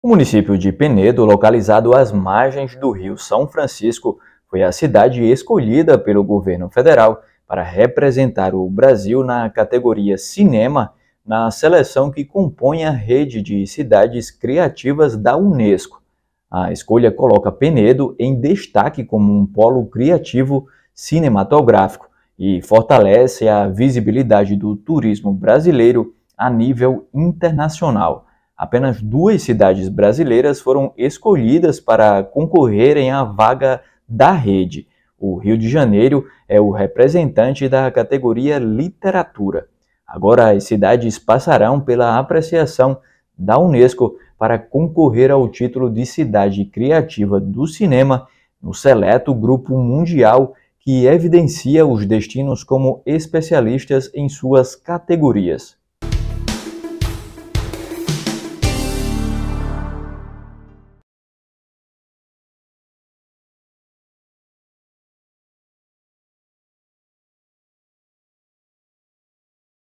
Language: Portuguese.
O município de Penedo, localizado às margens do Rio São Francisco, foi a cidade escolhida pelo governo federal para representar o Brasil na categoria Cinema na seleção que compõe a rede de cidades criativas da Unesco. A escolha coloca Penedo em destaque como um polo criativo cinematográfico e fortalece a visibilidade do turismo brasileiro a nível internacional apenas duas cidades brasileiras foram escolhidas para concorrerem à vaga da rede. O Rio de Janeiro é o representante da categoria Literatura. Agora, as cidades passarão pela apreciação da Unesco para concorrer ao título de Cidade Criativa do Cinema no seleto grupo mundial que evidencia os destinos como especialistas em suas categorias.